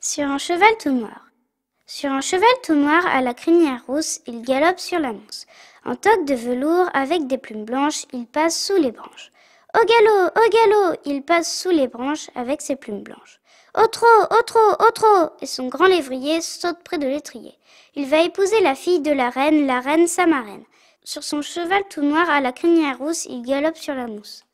Sur un cheval tout noir. Sur un cheval tout noir à la crinière rousse, il galope sur la mousse. En toque de velours avec des plumes blanches, il passe sous les branches. Au galop, au galop, il passe sous les branches avec ses plumes blanches. Au trot, au trot, au trot Et son grand lévrier saute près de l'étrier. Il va épouser la fille de la reine, la reine sa marraine. Sur son cheval tout noir à la crinière rousse, il galope sur la mousse.